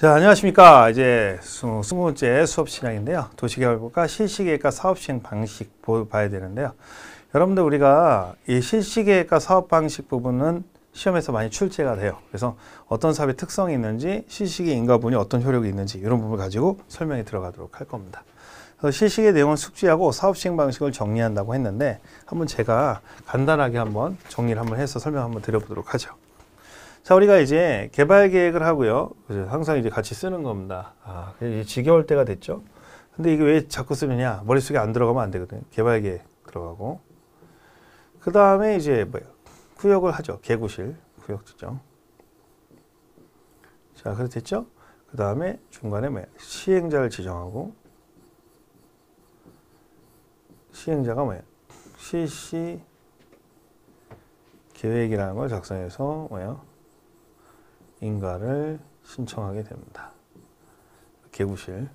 자, 안녕하십니까. 이제 스무 번째 수업 시간인데요. 도시계획과 실시계획과 사업시행 방식 봐야 되는데요. 여러분들 우리가 이 실시계획과 사업 방식 부분은 시험에서 많이 출제가 돼요. 그래서 어떤 사업의 특성이 있는지, 실시계 인가분이 어떤 효력이 있는지 이런 부분을 가지고 설명에 들어가도록 할 겁니다. 실시계 내용을 숙지하고 사업 시행 방식을 정리한다고 했는데 한번 제가 간단하게 한번 정리를 한번 해서 설명 한번 드려보도록 하죠. 자, 우리가 이제 개발 계획을 하고요. 항상 이제 같이 쓰는 겁니다. 아, 그 이제 지겨울 때가 됐죠. 근데 이게 왜 자꾸 쓰느냐? 머릿속에 안 들어가면 안 되거든요. 개발 계획 들어가고. 그 다음에 이제 뭐 구역을 하죠. 개구실. 구역 지정. 자, 그래서 됐죠? 그 다음에 중간에 뭐 시행자를 지정하고. 시행자가 뭐예 실시 계획이라는 걸 작성해서 뭐예 인가를 신청하게 됩니다. 개구실.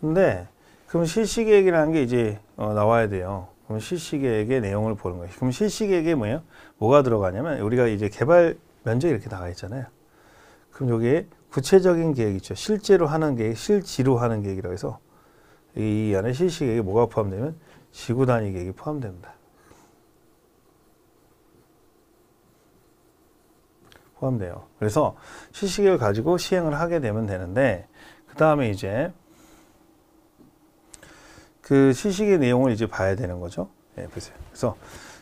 근데 그럼 실시계획이라는 게 이제 어, 나와야 돼요. 그럼 실시계획의 내용을 보는 거예요. 그럼 실시계획에 뭐예요? 뭐가 들어가냐면 우리가 이제 개발 면적이 렇게 나와 있잖아요. 그럼 여기에 구체적인 계획 있죠. 실제로 하는 계획, 실지로 하는 계획이라고 해서 이 안에 실시계획이 뭐가 포함되면 지구 단위 계획이 포함됩니다. 포함돼요. 그래서 시식을 가지고 시행을 하게 되면 되는데 그 다음에 이제 그 시식의 내용을 이제 봐야 되는 거죠. 예, 보세요. 그래서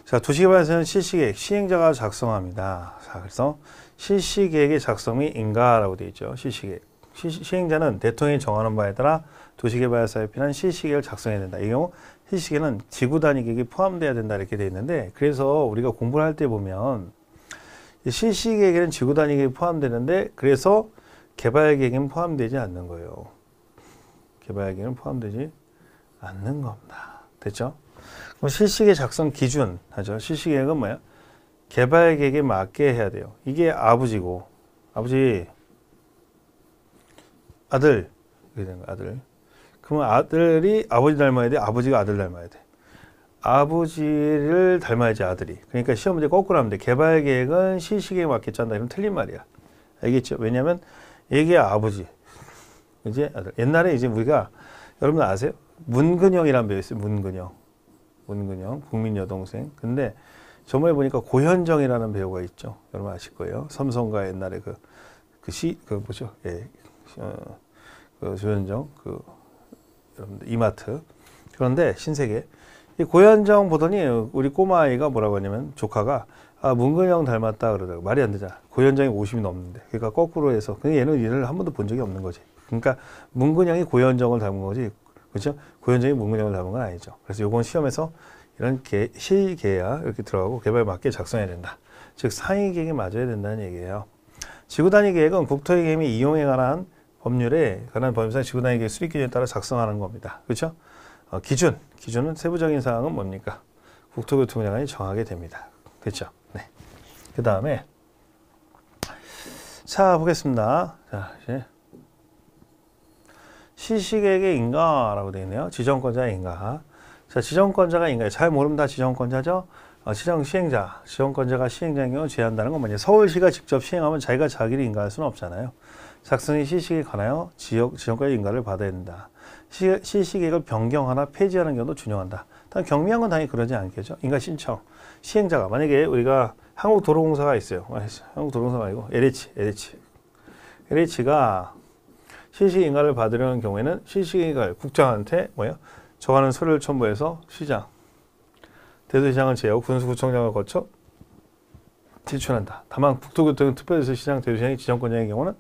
자 도시개발에서는 시식액 시행자가 작성합니다. 자 그래서 시식액의 작성이 인가라고 되어 있죠. 시식액 시, 시행자는 대통령이 정하는 바에 따라 도시개발사에 필요한 시식액을 작성해야 된다. 이 경우 시식에는 지구 단위계획이 포함돼야 된다 이렇게 돼 있는데 그래서 우리가 공부를 할 때 보면 실시 계획에는 지구 단위 계획이 포함되는데 그래서 개발 계획은 포함되지 않는 거예요. 개발 계획은 포함되지 않는 겁니다. 됐죠? 그럼 실시 계 작성 기준 하죠. 실시 계획은 뭐야? 개발 계획에 맞게 해야 돼요. 이게 아버지고 아버지 아들 이게된 거야 아들. 그러면 아들이 아버지 닮아야 돼. 아버지가 아들 닮아야 돼. 아버지를 닮아야지 아들이. 그러니까 시험 문제 거꾸로 하면 돼. 개발 계획은 시식에 맞게 짠다. 이런 틀린 말이야. 알겠죠? 왜냐면 얘기 아버지. 이제 아들. 옛날에 이제 우리가 여러분 아세요? 문근영이란 배우 있어요. 문근영. 문근영 국민 여동생. 근데 저번에 보니까 고현정이라는 배우가 있죠. 여러분 아실 거예요. 삼성가 옛날에 그 그 시그 그 그 뭐죠? 예. 어, 그 조현정 그 여러분들 이마트. 그런데 신세계 이 고현정 보더니 우리 꼬마아이가 뭐라고 하냐면 조카가 아, 문근영 닮았다 그러더라고. 말이 안 되잖아. 고현정이 50이 넘는데. 그러니까 거꾸로 해서. 근데 그러니까 얘는 얘를 한 번도 본 적이 없는 거지. 그러니까 문근영이 고현정을 닮은 거지. 그렇죠? 고현정이 문근이 을 닮은 건 아니죠. 그래서 요건 시험에서 이런 개, 실계야 이렇게 들어가고 개발 맞게 작성해야 된다. 즉 상위 계획이 맞아야 된다는 얘기예요. 지구 단위 계획은 국토의 계획이 이용에 관한 법률에 관한 법률상 지구 단위 계획 수립 기준에 따라 작성하는 겁니다. 그렇죠? 어, 기준 기준은 세부적인 사항은 뭡니까? 국토교통부 장관이 정하게 됩니다. 됐죠? 네. 그 다음에 자 보겠습니다. 자 이제 시식에게 인가라고 되어 있네요. 지정권자 인가. 자 지정권자가 인가잘 모르면 다 지정권자죠. 어, 지정 시행자, 지정권자가 시행자인 경우 제한다는 건 뭐냐? 서울시가 직접 시행하면 자기가 자기를 인가할 수는 없잖아요. 작성이 시식에 관하여 지역 지정권의 인가를 받아야 된다. 실시계획을 변경하나 폐지하는 경우도 준용한다. 단 경미한 건 당연히 그러지 않겠죠. 인가 신청 시행자가 만약에 우리가 한국도로공사가 있어요. 아, 한국도로공사가 아니고 LH, LH, LH가 실시인가를 받으려는 경우에는 실시인가를 국장한테 뭐예요? 저하는 서류를 첨부해서 시장, 대도시장을 제외하고 군수구청장을 거쳐 제출한다. 다만 국토교통특별시장 대도시장이 지정권자인 경우는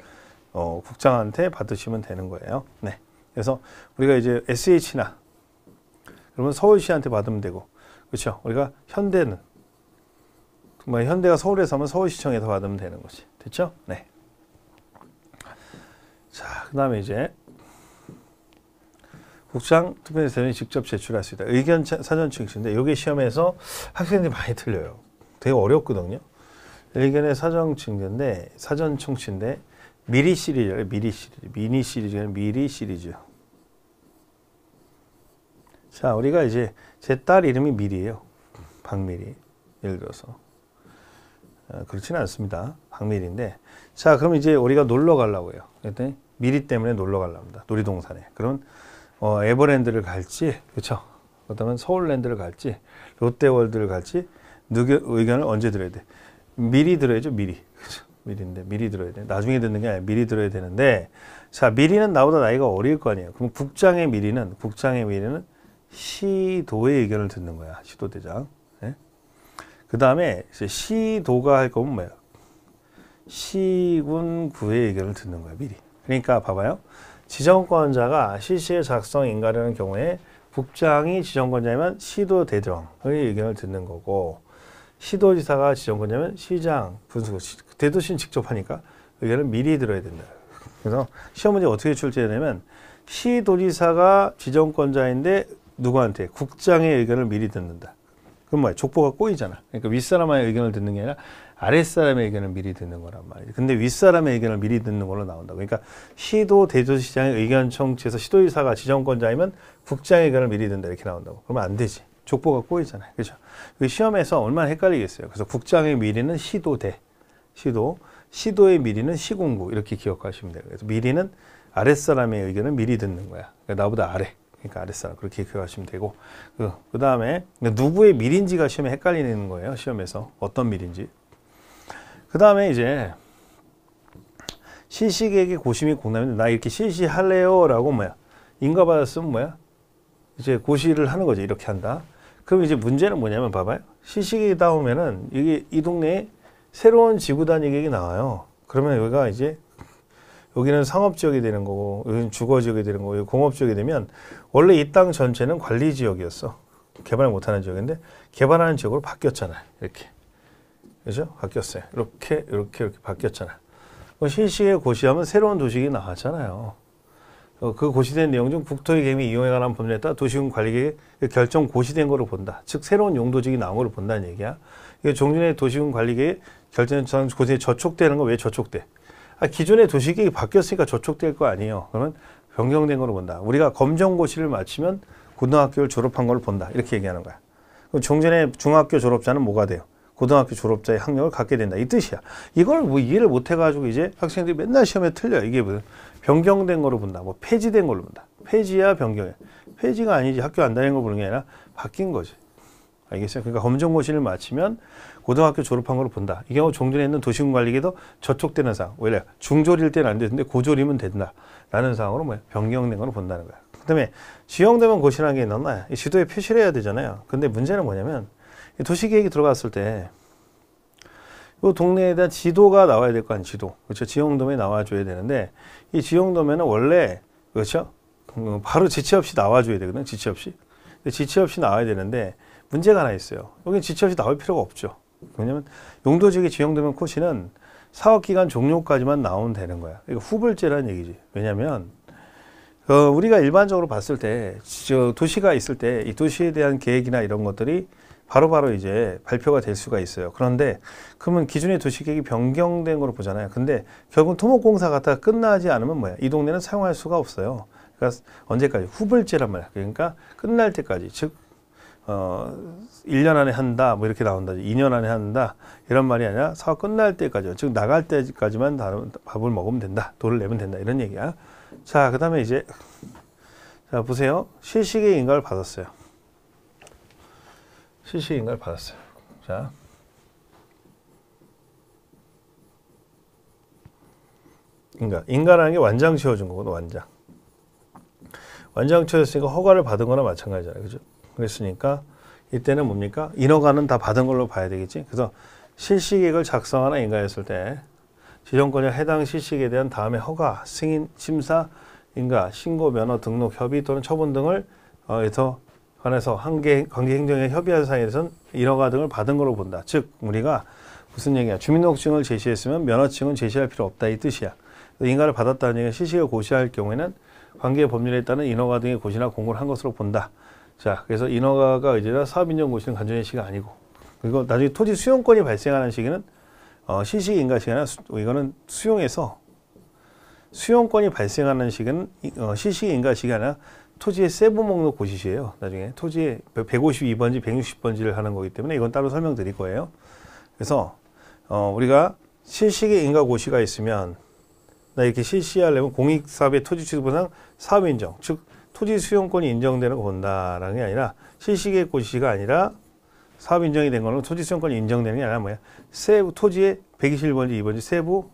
어, 국장한테 받으시면 되는 거예요. 네. 그래서 우리가 이제 SH나 그러면 서울시한테 받으면 되고 그렇죠. 우리가 현대는 뭐 현대가 서울에서 하면 서울시청에서 받으면 되는 거지. 됐죠? 네. 자, 그 다음에 이제 국장 투표에서는 직접 제출할 수 있다. 의견 사전 청취인데 이게 시험에서 학생들이 많이 틀려요. 되게 어렵거든요. 의견의 사전 청취인데 사전 청취인데 미리 시리즈, 미리 시리즈, 미니 시리즈, 미리 시리즈. 자, 우리가 이제 제 딸 이름이 미리예요. 박미리. 예를 들어서. 어, 그렇지는 않습니다. 박미리인데. 자, 그럼 이제 우리가 놀러 가려고 해요. 그랬더니 미리 때문에 놀러 가려고 합니다. 놀이동산에. 그럼 어, 에버랜드를 갈지, 그렇죠? 그다음 서울랜드를 갈지, 롯데월드를 갈지 의견을 언제 들어야 돼? 미리 들어야죠, 미리. 미리인데 미리 들어야 돼. 나중에 듣는 게 아니라 미리 들어야 되는데 자 미리는 나보다 나이가 어릴 거 아니에요. 그럼 국장의 미리는 국장의 미리는 시도의 의견을 듣는 거야. 시도대장. 네? 예? 그 다음에 시도가 할 거면 뭐야? 시군구의 의견을 듣는 거야 미리. 그러니까 봐봐요. 지정권자가 실시의 작성 인가라는 경우에 국장이 지정권자면 시도대장의 의견을 듣는 거고 시도지사가 지정권자면 시장 분수구 대도시는 직접 하니까 의견을 미리 들어야 된다. 그래서 시험 문제 어떻게 출제되냐면 시도지사가 지정권자인데 누구한테 국장의 의견을 미리 듣는다. 그럼 뭐야 족보가 꼬이잖아. 그러니까 윗사람의 의견을 듣는 게 아니라 아랫사람의 의견을 미리 듣는 거란 말이에요. 근데 윗사람의 의견을 미리 듣는 걸로 나온다. 그러니까 시도 대도시장의 의견 청취에서 시도지사가 지정권자이면 국장의 의견을 미리 듣는다 이렇게 나온다고. 그러면 안 되지. 족보가 꼬이잖아요. 그죠? 시험에서 얼마나 헷갈리겠어요. 그래서 국장의 미리는 시도대. 시도, 시도의 미리는 시공구 이렇게 기억하시면 돼요. 그래서 미리는 아랫사람의 의견을 미리 듣는 거야. 그러니까 나보다 아래. 그러니까 아랫사람 그렇게 기억하시면 되고 그, 그 다음에 그러니까 누구의 밀인지가 시험에 헷갈리는 거예요. 시험에서 어떤 밀인지. 그 다음에 이제 실식에게 고심이 공남인나 이렇게 실시할래요 라고 뭐야 인가받았으면 뭐야 이제 고시를 하는 거죠 이렇게 한다 그럼 이제 문제는 뭐냐면 봐봐요 실식이 나오면은 이게 이 동네에 새로운 지구단 이익이 나와요. 그러면 여기가 이제 여기는 상업지역이 되는 거고 여기는 주거지역이 되는 거고 여기 공업지역이 되면 원래 이 땅 전체는 관리지역이었어. 개발 못하는 지역인데 개발하는 지역으로 바뀌었잖아요. 이렇게. 그죠? 바뀌었어요. 이렇게 이렇게 이렇게 바뀌었잖아요. 신시의 고시하면 새로운 도시계 나왔잖아요. 어, 그 고시된 내용 중 국토의 개미 이용에 관한 법률에 따라 도시군 관리계획 결정 고시된 거를 본다. 즉 새로운 용도지역이 나온 거를 본다는 얘기야. 이게 종전의 도시군 관리계획 결제는 고생이 저촉되는 거 왜 저촉돼? 아, 기존의 도시계획이 바뀌었으니까 저촉될 거 아니에요. 그러면 변경된 걸로 본다. 우리가 검정고시를 마치면 고등학교를 졸업한 걸 본다. 이렇게 얘기하는 거야. 그럼 종전에 중학교 졸업자는 뭐가 돼요? 고등학교 졸업자의 학력을 갖게 된다. 이 뜻이야. 이걸 뭐 이해를 못 해가지고 이제 학생들이 맨날 시험에 틀려. 이게 무슨 변경된 걸로 본다. 뭐 폐지된 걸로 본다. 폐지야 변경이야. 폐지가 아니지 학교 안 다니는 거 보는 게 아니라 바뀐 거지. 알겠어요? 그러니까 검정고시를 마치면 고등학교 졸업한 걸로 본다. 이 경우 종전에 있는 도시군 관리계도 저촉되는 사항. 원래 중졸일 때는 안 되는데 고졸이면 된다. 라는 사항으로 뭐 변경된 걸로 본다는 거야. 그 다음에 지형되면 고시라는 게 있나? 지도에 표시를 해야 되잖아요. 근데 문제는 뭐냐면 도시계획이 들어갔을 때 이 동네에 대한 지도가 나와야 될 거 아니에요. 지도. 그렇죠. 지형도면에 나와줘야 되는데 이 지형도면은 원래 그렇죠. 어, 바로 지체 없이 나와줘야 되거든. 요 지체 없이. 지체 없이 나와야 되는데 문제가 하나 있어요. 여기 지체 없이 나올 필요가 없죠. 왜냐면 용도지역이 지정되면 코시는 사업기간 종료까지만 나오면 되는 거야. 이거 후불제라는 얘기지. 왜냐면 어, 우리가 일반적으로 봤을 때 저 도시가 있을 때 이 도시에 대한 계획이나 이런 것들이 바로바로 바로 이제 발표가 될 수가 있어요. 그런데 그러면 기존의 도시계획이 변경된 걸로 보잖아요. 근데 결국 은 토목공사 가다 끝나지 않으면 뭐야? 이 동네는 사용할 수가 없어요. 그러니까 언제까지? 후불제란 말이야. 그러니까 끝날 때까지. 즉 어, 1년 안에 한다, 뭐 이렇게 나온다, 2년 안에 한다, 이런 말이 아니라 사업 끝날 때까지, 즉, 나갈 때까지만 밥을 먹으면 된다, 돈을 내면 된다, 이런 얘기야. 자, 그 다음에 이제, 자, 보세요. 실식의 인가를 받았어요. 실식의 인가를 받았어요. 자. 인가. 인가라는 게 완장 채워준 거거든, 완장. 완장 채워줬으니까 허가를 받은 거나 마찬가지잖아요. 그죠? 그랬으니까 이때는 뭡니까? 인허가는 다 받은 걸로 봐야 되겠지. 그래서 실시계획을 작성하나 인가했을 때 지정권자 해당 실시계에 대한 다음에 허가, 승인, 심사, 인가, 신고, 면허, 등록, 협의 또는 처분 등을 해서 어, 관해서 한계, 관계행정에 협의한 사항에 선 인허가 등을 받은 걸로 본다. 즉 우리가 무슨 얘기야? 주민등록증을 제시했으면 면허증은 제시할 필요 없다 이 뜻이야. 인가를 받았다는 얘기는 실시계 고시할 경우에는 관계 법률에 따른 인허가 등의 고시나 공고를 한 것으로 본다. 자, 그래서 인허가가 이제는 사업인정 고시는 간접 의시가 아니고 그리고 나중에 토지 수용권이 발생하는 시기는 어, 시식인가 시기나 이거는 수용해서 수용권이 발생하는 시기는 어, 시식인가 시기가 토지의 세부 목록 고시시에요 나중에 토지의 152번지 160번지를 하는 거기 때문에 이건 따로 설명드릴 거예요. 그래서 어, 우리가 실시의 인가 고시가 있으면 나 이렇게 실시하려면 공익사업의 토지취득보상 사업인정 즉 토지 수용권이 인정되는 거 본다라는 게 아니라 실시계획 고시가 아니라 사업 인정이 된 거는 토지 수용권이 인정되는 게 아니라 뭐야 세부 토지의 121번지 2번지 세부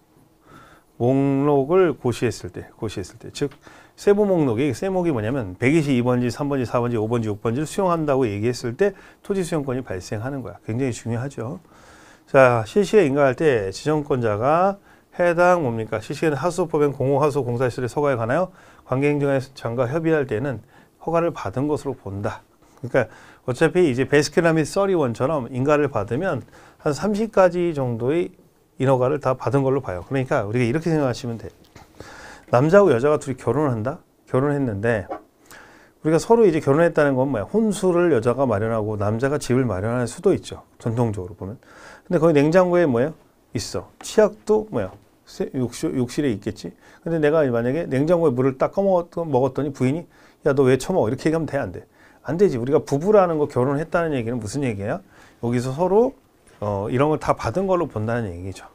목록을 고시했을 때 고시했을 때즉 세부 목록이 세목이 뭐냐면 122번지 3번지 4번지 5번지 6번지를 수용한다고 얘기했을 때 토지 수용권이 발생하는 거야 굉장히 중요하죠 자 실시에 인가할 때 지정권자가 해당 뭡니까 실시에는 하수법엔 공공하수 공사시설에 서가에 관하여 관계행정장과 협의할 때는 허가를 받은 것으로 본다. 그러니까 어차피 이제 베스킨라빈 써리원처럼 인가를 받으면 한 30가지 정도의 인허가를 다 받은 걸로 봐요. 그러니까 우리가 이렇게 생각하시면 돼 남자하고 여자가 둘이 결혼한다? 결혼했는데 우리가 서로 이제 결혼했다는 건 뭐야? 혼수를 여자가 마련하고 남자가 집을 마련할 수도 있죠. 전통적으로 보면. 근데 거기 냉장고에 뭐예요? 있어. 치약도 뭐야? 욕실, 욕실에 있겠지. 근데 내가 만약에 냉장고에 물을 딱 꺼먹었더니 부인이 야 너 왜 처먹어 이렇게 얘기하면 돼안 돼? 안 되지. 우리가 부부라는 거 결혼했다는 얘기는 무슨 얘기야? 여기서 서로 어, 이런 걸 다 받은 걸로 본다는 얘기죠.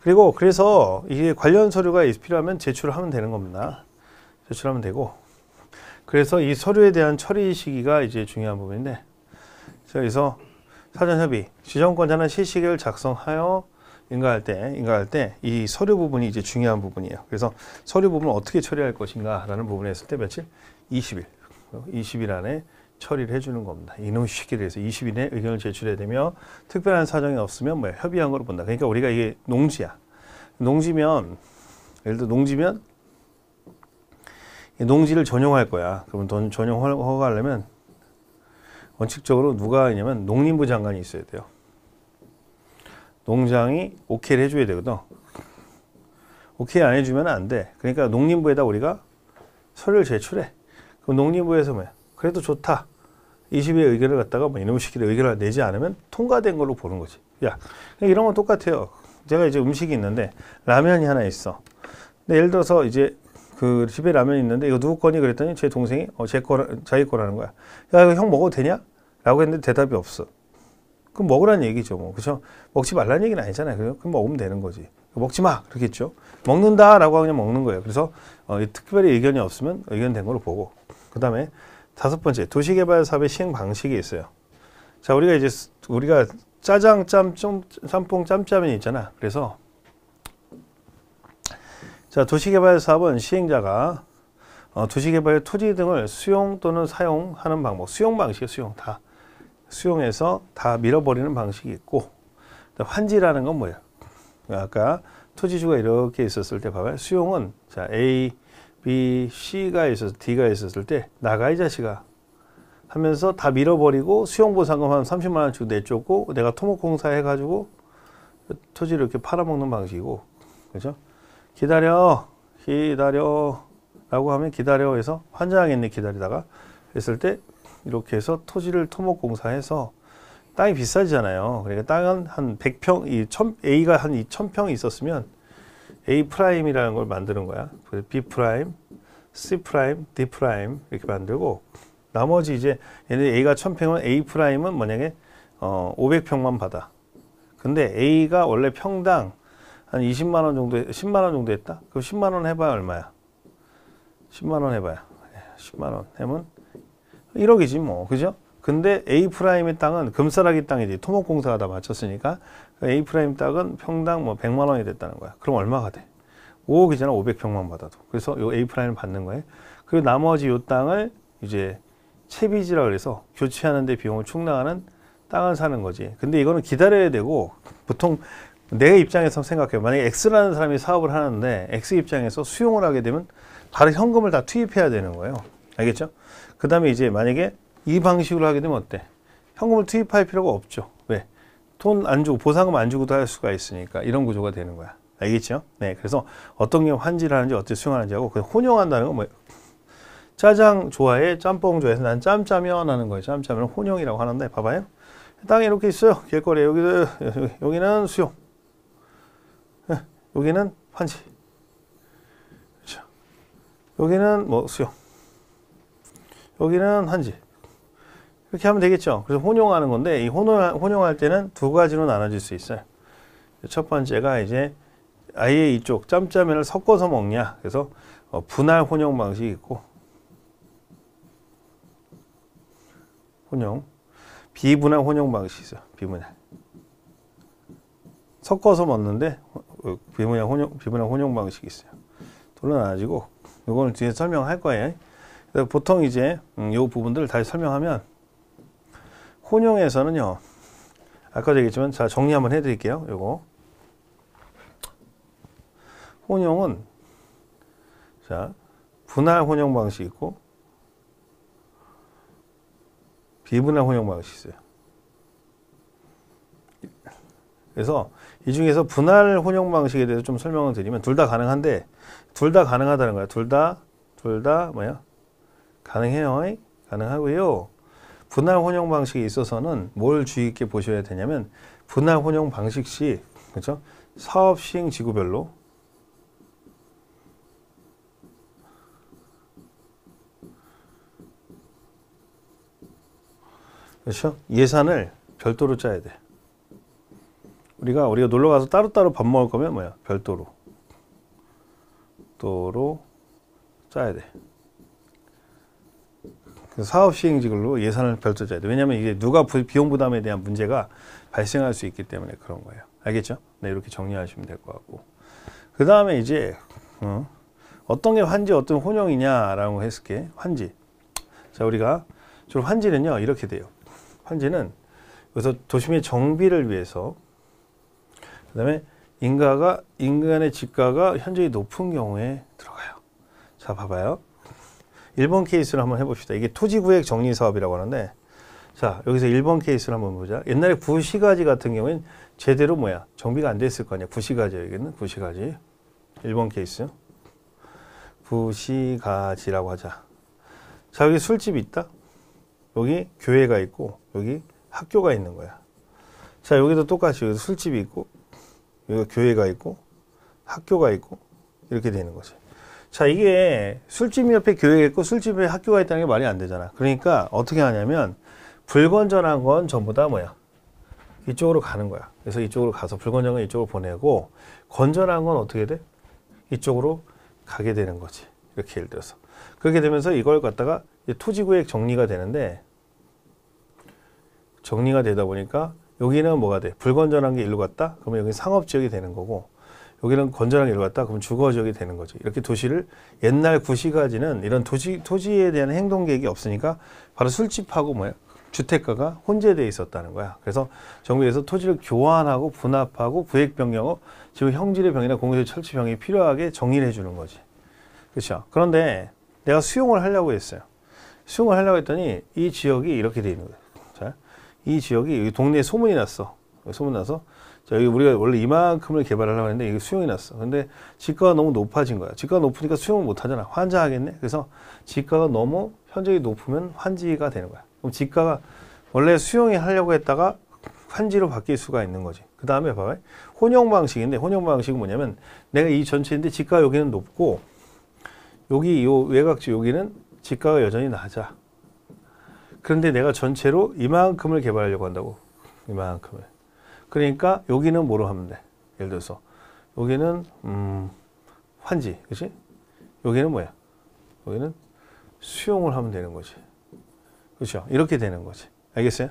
그리고 그래서 이게 관련 서류가 필요하면 제출하면 되는 겁니다. 제출하면 되고 그래서 이 서류에 대한 처리 시기가 이제 중요한 부분인데 그래서 사전협의 지정권자는 실시계획 작성하여 인가할 때, 인가할 때 이 서류 부분이 이제 중요한 부분이에요. 그래서 서류 부분을 어떻게 처리할 것인가라는 부분에 있을때 며칠? 20일. 20일 안에 처리를 해주는 겁니다. 이놈 시기를 해서 20일 에 의견을 제출해야 되며 특별한 사정이 없으면 뭐 협의한 걸로 본다. 그러니까 우리가 이게 농지야. 농지면 예를 들어 농지면 농지를 전용할 거야. 그러면 돈 전용 허가하려면 원칙적으로 누가 있냐면 농림부 장관이 있어야 돼요. 농장이 오케이를 해줘야 되거든. 오케이 안 해주면 안 돼. 그러니까 농림부에다 우리가 서류를 제출해. 그럼 농림부에서 뭐 그래도 좋다. 20의 의견을 갖다가 뭐 이놈의 시끼를 의견을 내지 않으면 통과된 걸로 보는 거지. 야, 이런 건 똑같아요. 제가 이제 음식이 있는데 라면이 하나 있어. 근데 예를 들어서 이제 그 집에 라면이 있는데 이거 누구 거니 그랬더니 제 동생이 어, 제 거, 자기 거라는 거야. 야, 이거 형 먹어도 되냐? 라고 했는데 대답이 없어. 그럼 먹으라는 얘기죠. 뭐. 그죠? 먹지 말라는 얘기는 아니잖아요. 그럼 먹으면 되는 거지. 먹지 마! 그렇겠죠. 먹는다라고 하면 먹는 거예요. 그래서 어, 특별히 의견이 없으면 의견된 걸로 보고. 그 다음에 다섯 번째, 도시개발 사업의 시행 방식이 있어요. 자, 우리가 이제, 우리가 짜장, 짬, 쫌, 짬뽕, 짬짜면이 있잖아. 그래서 자, 도시개발 사업은 시행자가 어, 도시개발 토지 등을 수용 또는 사용하는 방법, 수용 방식이 수용 다 수용해서 다 밀어버리는 방식이 있고 환지라는 건 뭐예요? 아까 토지주가 이렇게 있었을 때 봐봐요. 수용은 자 A, B, C가 있어서 D가 있었을 때 나가 이 자식아 하면서 다 밀어버리고 수용보상금 한 30만 원 주고 내쫓고 내가 토목공사 해가지고 토지를 이렇게 팔아먹는 방식이고 그죠? 기다려 기다려 라고 하면 기다려 해서 환장하네 기다리다가 했을 때 이렇게 해서 토지를 토목공사해서 땅이 비싸잖아요 그러니까 땅은 한 100평, 이 천, A가 한 2000평이 있었으면 A 프라임이라는 걸 만드는 거야. 그래서 B 프라임, C 프라임, D 프라임 이렇게 만들고 나머지 이제 얘네 A가 1000평은 A 프라임은 만약에 어 500평만 받아. 근데 A가 원래 평당 한 20만 원 정도, 10만 원 정도 했다. 그럼 10만 원 해봐야 얼마야? 10만 원 해봐야. 10만 예, 원 하면 1억이지 뭐 그죠? 근데 A 프라임의 땅은 금사라기 땅이지 토목공사가 다 맞췄으니까 그 A 프라임 땅은 평당 뭐 100만 원이 됐다는 거야. 그럼 얼마가 돼? 5억이잖아 500평만 받아도. 그래서 요 A 프라임 을 받는 거예요. 그리고 나머지 요 땅을 이제 채비지라 그래서 교체하는데 비용을 충당하는 땅을 사는 거지. 근데 이거는 기다려야 되고 보통 내 입장에서 생각해요. 만약에 X라는 사람이 사업을 하는데 X 입장에서 수용을 하게 되면 바로 현금을 다 투입해야 되는 거예요. 알겠죠? 그 다음에 이제 만약에 이 방식으로 하게 되면 어때? 현금을 투입할 필요가 없죠. 왜? 돈 안 주고 보상금 안 주고도 할 수가 있으니까 이런 구조가 되는 거야. 알겠죠? 네, 그래서 어떤 경우 환지를 하는지 어떻게 수용하는지 하고 그 혼용한다는 건 뭐예요? 짜장 좋아해, 짬뽕 좋아해서 난 짬짜면 하는 거예요. 짬짜면 혼용이라고 하는데 봐봐요. 땅이 이렇게 있어요. 길거리에 여기도 여기는 수용, 예, 여기는 환지, 그렇죠. 여기는 뭐 수용. 여기는 한지. 이렇게 하면 되겠죠. 그래서 혼용하는 건데 이 혼용, 혼용할 때는 두 가지로 나눠질 수 있어요. 첫 번째가 이제 아예 이쪽 짬짜면을 섞어서 먹냐. 그래서 어, 분할 혼용 방식이 있고 혼용 비분할 혼용 방식이 있어요. 비분할 섞어서 먹는데 어, 어, 비분할 혼용 비분할 혼용 방식이 있어요. 둘로 나눠지고 이거는 뒤에 설명할 거예요. 보통 이제 이 음, 부분들을 다시 설명하면 혼용에서는요. 아까도 얘기했지만 자 정리 한번 해드릴게요. 요거 혼용은 자 분할 혼용 방식 있고 비분할 혼용 방식 있어요. 그래서 이 중에서 분할 혼용 방식에 대해서 좀 설명을 드리면 둘 다 가능한데 둘 다 가능하다는 거야. 둘다둘다 뭐야? 가능해요. 가능하고요. 분할 혼용 방식에 있어서는 뭘 주의 깊게 보셔야 되냐면 분할 혼용 방식 시 그렇죠? 사업 시행 지구별로 그렇죠? 예산을 별도로 짜야 돼. 우리가 우리가 놀러 가서 따로따로 밥 먹을 거면 뭐야? 별도로. 또로 짜야 돼. 그 사업 시행직으로 예산을 별도 줘야 돼. 왜냐면 이게 누가 비용 부담에 대한 문제가 발생할 수 있기 때문에 그런 거예요. 알겠죠? 네, 이렇게 정리하시면 될 것 같고. 그 다음에 이제 어, 떤게 환지, 어떤 혼용이냐라고 했을 게 환지. 자, 우리가 주로 환지는요 이렇게 돼요. 환지는 그래서 도심의 정비를 위해서 그 다음에 인가가 인간의 집가가 현저히 높은 경우에 들어가요. 자, 봐봐요. 1번 케이스를 한번 해봅시다. 이게 토지구획 정리 사업이라고 하는데 자 여기서 1번 케이스를 한번 보자. 옛날에 구시가지 같은 경우는 제대로 뭐야 정비가 안 됐을 거 아니야. 구시가지 여기는 구시가지 1번 케이스 구시가지라고 하자. 자 여기 술집이 있다. 여기 교회가 있고 여기 학교가 있는 거야. 자 여기도 똑같이 여기 술집이 있고 여기 교회가 있고 학교가 있고 이렇게 되는 거지. 자, 이게 술집 옆에 교회가 있고 술집에 학교가 있다는 게 말이 안 되잖아. 그러니까 어떻게 하냐면 불건전한 건 전부 다 뭐야? 이쪽으로 가는 거야. 그래서 이쪽으로 가서 불건전한 건 이쪽으로 보내고 건전한 건 어떻게 돼? 이쪽으로 가게 되는 거지. 이렇게 예를 들어서. 그렇게 되면서 이걸 갖다가 토지구획 정리가 되는데 정리가 되다 보니까 여기는 뭐가 돼? 불건전한 게 일로 갔다? 그러면 여기 상업지역이 되는 거고 여기는 건전하게 일갔다 그러면 주거 지역이 되는 거죠. 이렇게 도시를 옛날 구시가지는 이런 도시 토지에 대한 행동 계획이 없으니까 바로 술집하고 뭐야 주택가가 혼재되어 있었다는 거야. 그래서 정부에서 토지를 교환하고 분합하고 구획 변경어 지금 형질의 병이나 공유의 철치 병이 필요하게 정리를 해주는 거지. 그렇죠. 그런데 내가 수용을 하려고 했어요. 수용을 하려고 했더니 이 지역이 이렇게 돼 있는 거예요. 자, 이 지역이 여기 동네에 소문이 났어. 소문 나서 자, 여기 우리가 원래 이만큼을 개발하려고 했는데 이게 수용이 났어. 근데 지가가 너무 높아진 거야. 지가가 높으니까 수용을 못 하잖아. 환자하겠네. 그래서 지가가 너무 현저히 높으면 환지가 되는 거야. 그럼 지가가 원래 수용이 하려고 했다가 환지로 바뀔 수가 있는 거지. 그 다음에 봐봐. 혼용 방식인데 혼용 방식은 뭐냐면 내가 이 전체인데 지가 여기는 높고 여기 이 외곽지 여기는 지가가 여전히 낮아. 그런데 내가 전체로 이만큼을 개발하려고 한다고. 이만큼을. 그러니까 여기는 뭐로 하면 돼? 예를 들어서 여기는 음, 환지, 그렇지? 여기는 뭐야? 여기는 수용을 하면 되는 거지. 그렇죠? 이렇게 되는 거지. 알겠어요?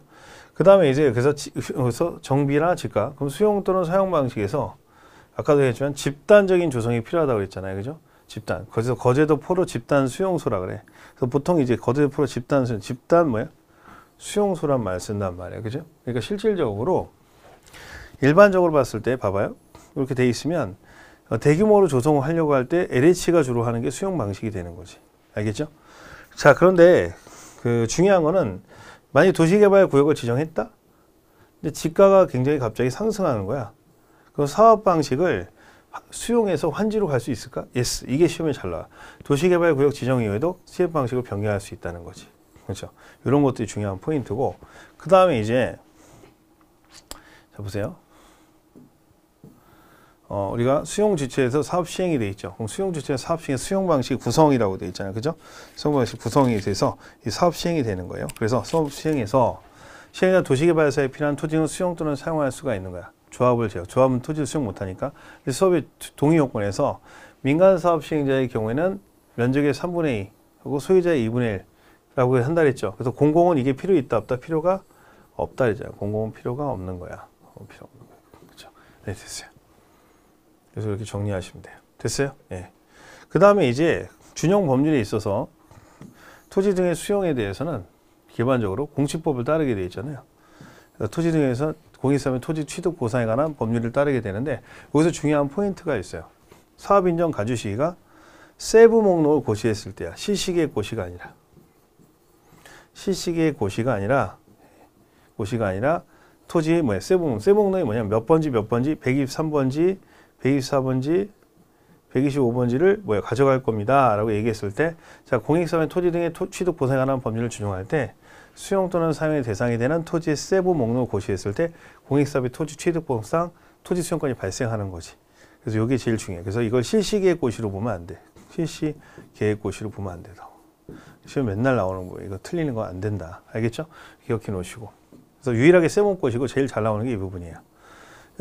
그 다음에 이제 그래서, 지, 그래서 정비나 집값, 그럼 수용 또는 사용 방식에서 아까도 했지만 집단적인 조성이 필요하다고 했잖아요. 그죠? 집단. 거기서 거제도 포로 집단 수용소라 그래. 그래서 보통 이제 거제도 포로 집단 수용, 집단 뭐야? 수용소란 말 쓴단 말이에요. 그죠? 그러니까 실질적으로 일반적으로 봤을 때 봐봐요. 이렇게 돼 있으면 어, 대규모로 조성을 하려고 할 때 LH가 주로 하는 게 수용 방식이 되는 거지. 알겠죠? 자, 그런데 그 중요한 거는 만약 도시개발 구역을 지정했다? 근데 집가가 굉장히 갑자기 상승하는 거야. 그럼 사업 방식을 수용해서 환지로 갈 수 있을까? 예스. 이게 시험에 잘 나와. 도시개발 구역 지정 이후에도 시행 방식을 변경할 수 있다는 거지. 그렇죠? 이런 것들이 중요한 포인트고 그 다음에 이제 자 보세요. 어, 우리가 수용 주체에서 사업 시행이 돼 있죠. 그럼 수용 주체 사업 시행 수용 방식 구성이라고 돼 있잖아요. 그죠? 수용 방식 구성이 돼서 이 사업 시행이 되는 거예요. 그래서 사업 시행에서 시행이나 도시개발사에 필요한 토지는 수용 또는 사용할 수가 있는 거야. 조합을 제어. 조합은 토지를 수용 못하니까. 수업의 동의 요건에서 민간 사업 시행자의 경우에는 면적의 3분의 2 그리고 소유자의 2분의 1라고 한다 그랬죠. 그래서 공공은 이게 필요 있다 없다 필요가 없다 그랬잖아요. 공공은 필요가 없는 거야. 어, 필요 없는 거야. 그죠 네, 됐어요. 그래서 이렇게 정리하시면 돼요. 됐어요? 예. 그 다음에 이제 준용 법률에 있어서 토지 등의 수용에 대해서는 기본적으로 공시법을 따르게 되어 있잖아요. 토지 등에서 공익사면 토지 취득 보상에 관한 법률을 따르게 되는데 여기서 중요한 포인트가 있어요. 사업인정 가주시기가 세부 목록을 고시했을 때야. 시식의 고시가 아니라 시식의 고시가 아니라 고시가 아니라 토지의 뭐야 세부 목록 세부 목록이 뭐냐면 몇 번지 몇 번지 123번지 124번지 125번지를 뭐야 가져갈 겁니다 라고 얘기했을 때자 공익사면 토지 등의 토, 취득 보상에 관한 법률을 준용할 때 수용 또는 사용의 대상이 되는 토지의 세부 목록을 고시했을 때공익사회의 토지 취득보상 토지 수용권이 발생하는 거지 그래서 이게 제일 중요해 그래서 이걸 실시계획 고시로 보면 안돼 실시계획 고시로 보면 안돼다 지금 맨날 나오는 거예요 이거 틀리는 거 안 된다 알겠죠? 기억해 놓으시고 그래서 유일하게 세번 고시고 제일 잘 나오는 게 이 부분이에요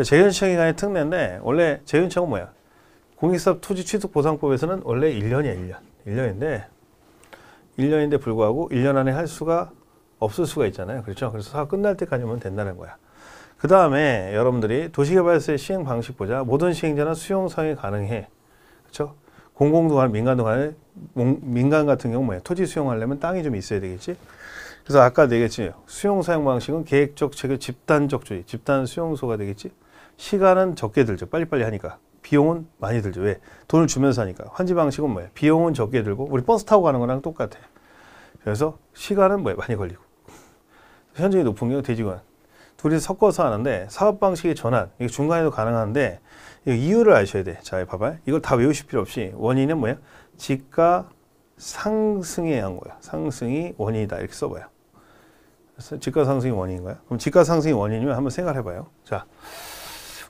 재건축청기간의 특례인데 원래 재건축은 뭐야? 공익사업 토지 취득 보상법에서는 원래 1년이야 1년. 1년인데 1년인데 불구하고 1년 안에 할 수가 없을 수가 있잖아요. 그렇죠? 그래서 사업 끝날 때까지면 된다는 거야. 그 다음에 여러분들이 도시개발세 시행 방식 보자. 모든 시행자는 수용성이 가능해. 그렇죠? 공공도간, 민간도간 민간 같은 경우 뭐야? 토지 수용하려면 땅이 좀 있어야 되겠지. 그래서 아까 얘기했지. 수용 사용 방식은 계획적 체계 집단적 주의, 집단 수용소가 되겠지. 시간은 적게 들죠. 빨리빨리 하니까. 비용은 많이 들죠. 왜? 돈을 주면서 하니까. 환지 방식은 뭐예요? 비용은 적게 들고 우리 버스 타고 가는 거랑 똑같아요. 그래서 시간은 뭐예요? 많이 걸리고. 현저히 높은 경우 대지원 둘이 섞어서 하는데 사업 방식의 전환, 이게 중간에도 가능한데 이유를 아셔야 돼. 자, 봐봐 이걸 다 외우실 필요 없이 원인은 뭐예요? 집가 상승에 한 거야. 상승이 원인이다. 이렇게 써봐요. 그래서 집가 상승이 원인인 거야. 그럼 집가 상승이 원인이면 한번 생각해봐요. 자.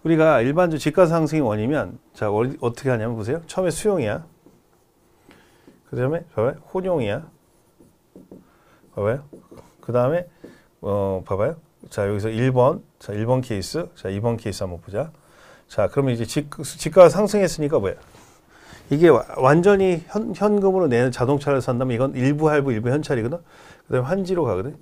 우리가 일반적으로 집가 상승의 원이면 자 어떻게 하냐면 보세요. 처음에 수용이야. 그 다음에 봐봐요. 혼용이야. 봐봐요. 그 다음에 어 봐봐요. 자 여기서 1번 자 1번 케이스 자 2번 케이스 한번 보자. 자 그러면 이제 집, 집 상승했으니까 뭐야. 이게 완전히 현, 현금으로 내 자동차를 산다면 이건 일부 할부 일부 현찰이거든. 그 다음에 환지로 가거든.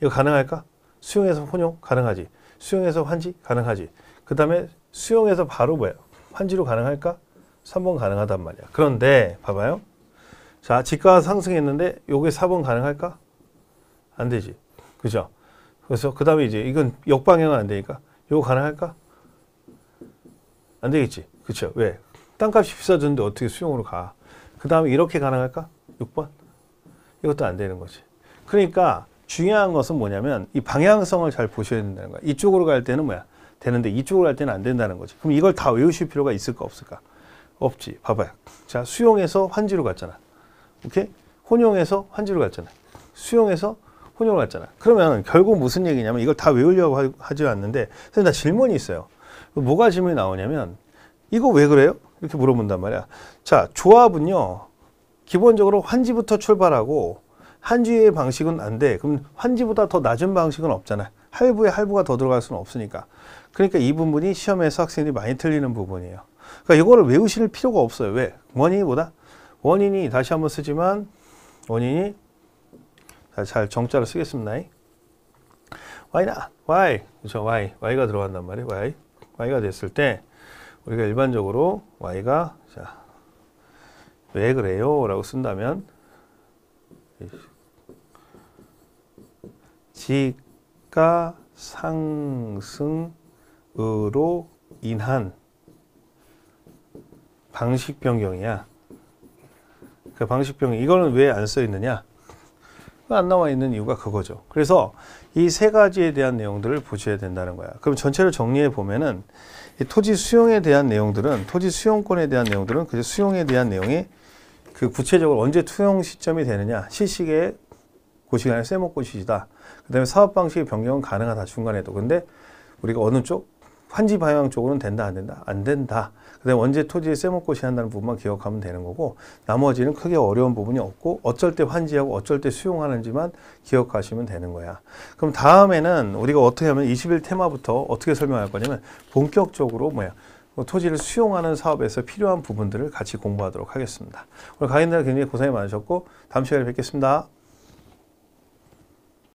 이거 가능할까? 수용해서 혼용 가능하지. 수용해서 환지 가능하지. 그 다음에 수용해서 바로 뭐예요? 환지로 가능할까? 3번 가능하단 말이야. 그런데 봐봐요. 자, 집가 상승했는데 요게 4번 가능할까? 안 되지. 그죠? 그래서 그 다음에 이제 이건 역방향은 안 되니까 요거 가능할까? 안 되겠지. 그쵸? 왜? 땅값이 비싸졌는데 어떻게 수용으로 가? 그 다음에 이렇게 가능할까? 6번. 이것도 안 되는 거지. 그러니까 중요한 것은 뭐냐면 이 방향성을 잘 보셔야 된다는 거야. 이쪽으로 갈 때는 뭐야? 되는데 이쪽으로 갈 때는 안 된다는 거죠 그럼 이걸 다 외우실 필요가 있을까 없을까? 없지. 봐봐요. 자, 수용에서 환지로 갔잖아. 오케이? 혼용에서 환지로 갔잖아. 수용에서 혼용을 갔잖아. 그러면 결국 무슨 얘기냐면 이걸 다 외우려고 하, 지 않는데 선생님 나 질문이 있어요. 뭐가 질문이 나오냐면 이거 왜 그래요? 이렇게 물어본단 말이야. 자, 조합은요. 기본적으로 환지부터 출발하고 한지의 방식은 안 돼. 그럼 환지보다 더 낮은 방식은 없잖아. 요 할부에 할부가 더 들어갈 수는 없으니까. 그러니까 이 부분이 시험에서 학생들이 많이 틀리는 부분이에요. 그러니까 이거를 외우실 필요가 없어요. 왜? 원인이 뭐다? 원인이 다시 한번 쓰지만 원인이 잘 정자를 쓰겠습니다. Why not? Why? 그렇죠. Why? Y가 들어간단 말이에요. Why? Y가 됐을 때 우리가 일반적으로 Y가 자, 왜 그래요? 라고 쓴다면 직 물가 그러니까 상승으로 인한 방식 변경이야. 그 방식 변경 이거는 왜 안 써 있느냐? 안 나와 있는 이유가 그거죠. 그래서 이 세 가지에 대한 내용들을 보셔야 된다는 거야. 그럼 전체를 정리해 보면은 토지 수용에 대한 내용들은 토지 수용권에 대한 내용들은 그 수용에 대한 내용이 그 구체적으로 언제 투용 시점이 되느냐, 시식에 그시간니 써먹고 곳시다그 다음에 사업 방식의 변경은 가능하다. 중간에도. 근데 우리가 어느 쪽? 환지 방향 쪽으로는 된다 안 된다 안 된다 그다음 에 언제 토지에 쇠목꽃이 한다는 부분만 기억하면 되는 거고 나머지는 크게 어려운 부분이 없고 어쩔 때 환지하고 어쩔 때 수용하는지만 기억하시면 되는 거야 그럼 다음에는 우리가 어떻게 하면 21 테마부터 어떻게 설명할 거냐면 본격적으로 뭐야 토지를 수용하는 사업에서 필요한 부분들을 같이 공부하도록 하겠습니다 오늘 강의는 굉장히 고생이 많으셨고 다음 시간에 뵙겠습니다.